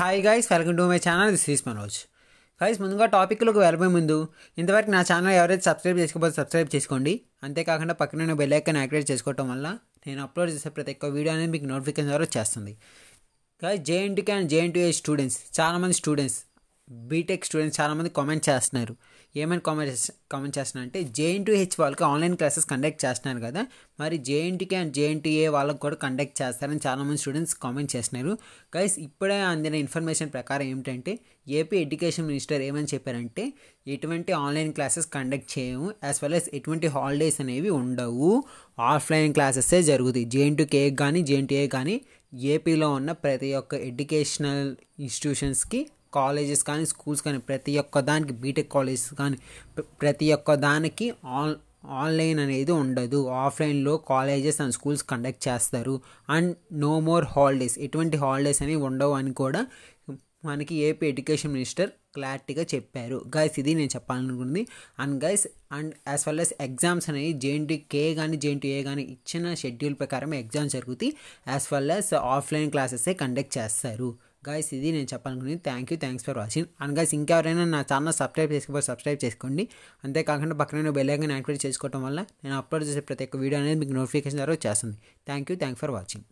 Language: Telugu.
hi guys welcome to my channel this is Manoj guys ముందుగా టాపిక్లోకి వెళ్ళబోయే ముందు ఇంతవరకు నా ఛానల్ ఎవరైతే సబ్స్క్రైబ్ చేసుకోబోతే సబ్స్క్రైబ్ చేసుకోండి అంతేకాకుండా పక్కన బెల్ ఐకాన్ యాక్టివేట్ చేసుకోవటం వల్ల నేను అప్లోడ్ చేసే ప్రతి ఒక్క వీడియో అనేది మీకు నోటిఫికేషన్ ద్వారా వచ్చేస్తుంది guys JNTK and JNTA students చాలామంది స్టూడెంట్స్ బీటెక్ స్టూడెంట్స్ e చాలామంది కామెంట్ చేస్తున్నారు ఏమైనా కామెంట్ కామెంట్ చేస్తున్నారు అంటే జేఎన్టీ హెచ్ వాళ్ళకి ఆన్లైన్ క్లాసెస్ కండక్ట్ చేస్తున్నారు కదా మరి జేఎన్టీకి అండ్ జేఎన్టీఏ వాళ్ళకి కూడా కండక్ట్ చేస్తారని చాలామంది స్టూడెంట్స్ కామెంట్ చేస్తున్నారు గైస్ ఇప్పుడే అందిన ఇన్ఫర్మేషన్ ప్రకారం ఏమిటంటే ఏపీ ఎడ్యుకేషన్ మినిస్టర్ ఏమని చెప్పారంటే ఎటువంటి ఆన్లైన్ క్లాసెస్ కండక్ట్ చేయము యాజ్ వెల్ యాజ్ ఎటువంటి హాలిడేస్ అనేవి ఉండవు ఆఫ్లైన్ క్లాసెసే జరుగుతాయి జేఎన్టీకే కానీ జేఎన్టీఏ కానీ ఏపీలో ఉన్న ప్రతి ఒక్క ఎడ్యుకేషనల్ ఇన్స్టిట్యూషన్స్కి కాలేజెస్ కానీ స్కూల్స్ కానీ ప్రతి ఒక్క దానికి బీటెక్ కాలేజెస్ కానీ ప్రతి ఒక్క దానికి ఆన్ ఆన్లైన్ అనేది ఉండదు ఆఫ్లైన్లో కాలేజెస్ అండ్ స్కూల్స్ కండక్ట్ చేస్తారు అండ్ నో మోర్ హాలిడేస్ ఎటువంటి హాలిడేస్ అనేవి ఉండవు అని కూడా మనకి ఏపీ ఎడ్యుకేషన్ మినిస్టర్ క్లారిటీగా చెప్పారు గైస్ ఇది నేను చెప్పాలనుకుంది and guys and as well as exams అనేవి జేఎన్టీ కే కానీ జేఎన్టీ ఏ కానీ ఇచ్చిన షెడ్యూల్ ప్రకారం ఎగ్జామ్స్ జరుగుతాయి as well as offline classes conduct చేస్తారు గైస్ ఇది నేను చెప్పాలనుకుని thank you thanks for watching and guys ఇంకెవరైనా నా ఛానల్ సబ్స్క్రైబ్ చేసుకోవాలి సబ్స్క్రైబ్ చేసుకోండి అంతేకాకుండా పక్కన బెల్ యాక్టివేట్ చేసుకోవడం వల్ల నేను అప్లోడ్ చేసే ప్రతి ఒక్క వీడియో అనేది మీకు నోటిఫికేషన్ ద్వారా వచ్చేస్తుంది thank you thanks for watching